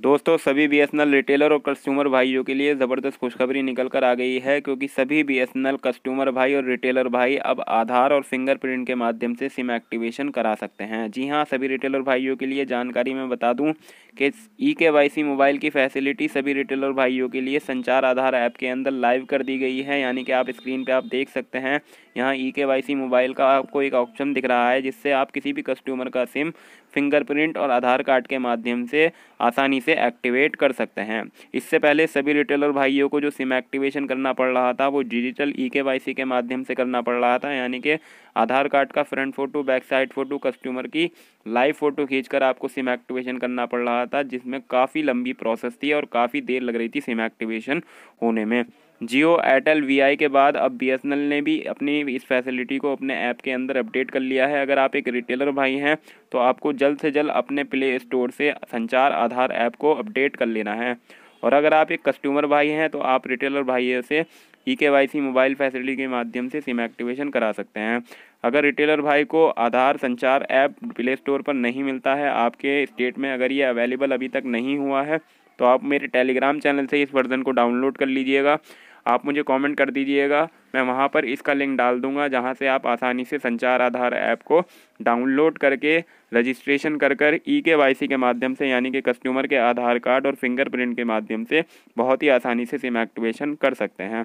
दोस्तों सभी B retailer और कस्टमर भाइयों के लिए ज़बरदस्त खुशखबरी निकल कर आ गई है क्योंकि सभी बी कस्टमर भाई और रिटेलर भाई अब आधार और फिंगरप्रिंट के माध्यम से सिम एक्टिवेशन करा सकते हैं जी हाँ सभी रिटेलर भाइयों के लिए जानकारी मैं बता दूं कि ई के मोबाइल की फैसिलिटी सभी रिटेलर भाइयों के लिए संचार आधार ऐप के अंदर लाइव कर दी गई है यानी कि आप स्क्रीन पर आप देख सकते हैं यहाँ ई के मोबाइल का आपको एक ऑप्शन दिख रहा है जिससे आप किसी भी कस्टमर का सिम फिंगरप्रिंट और आधार कार्ड के माध्यम से आसानी इसे एक्टिवेट कर सकते हैं इससे पहले सभी रिटेलर भाइयों को जो सिम एक्टिवेशन करना पड़ रहा था वो डिजिटल ई के वाई सी के माध्यम से करना पड़ रहा था यानी कि आधार कार्ड का front photo back side photo customer की लाइव फोटो खींचकर आपको सिम एक्टिवेशन करना पड़ रहा था जिसमें काफ़ी लंबी प्रोसेस थी और काफ़ी देर लग रही थी सिम एक्टिवेशन होने में जियो एयरटेल वी के बाद अब बी ने भी अपनी इस फैसिलिटी को अपने ऐप के अंदर अपडेट कर लिया है अगर आप एक रिटेलर भाई हैं तो आपको जल्द से जल्द अपने प्ले स्टोर से संचार आधार ऐप को अपडेट कर लेना है और अगर आप एक कस्टमर भाई हैं तो आप रिटेलर भाइयों से ई के वाई सी मोबाइल फैसिलिटी के माध्यम से सिम एक्टिवेशन करा सकते हैं अगर रिटेलर भाई को आधार संचार ऐप प्ले स्टोर पर नहीं मिलता है आपके स्टेट में अगर ये अवेलेबल अभी तक नहीं हुआ है तो आप मेरे टेलीग्राम चैनल से इस वर्जन को डाउनलोड कर लीजिएगा आप मुझे कमेंट कर दीजिएगा मैं वहाँ पर इसका लिंक डाल दूँगा जहाँ से आप आसानी से संचार आधार ऐप को डाउनलोड करके रजिस्ट्रेशन कर कर ई के वाई सी के माध्यम से यानी कि कस्टमर के आधार कार्ड और फिंगरप्रिंट के माध्यम से बहुत ही आसानी से सिम एक्टिवेशन कर सकते हैं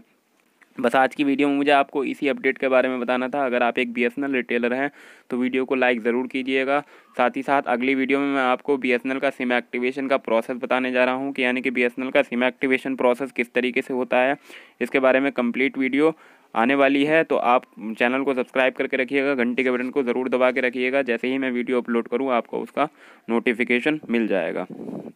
बस आज की वीडियो में मुझे आपको इसी अपडेट के बारे में बताना था अगर आप एक बी रिटेलर हैं तो वीडियो को लाइक ज़रूर कीजिएगा साथ ही साथ अगली वीडियो में मैं आपको बी का सिम एक्टिवेशन का प्रोसेस बताने जा रहा हूँ कि यानी कि बी का सिम एक्टिवेशन प्रोसेस किस तरीके से होता है इसके बारे में कम्प्लीट वीडियो आने वाली है तो आप चैनल को सब्सक्राइब करके रखिएगा घंटी के बटन को ज़रूर दबा के रखिएगा जैसे ही मैं वीडियो अपलोड करूँ आपको उसका नोटिफिकेशन मिल जाएगा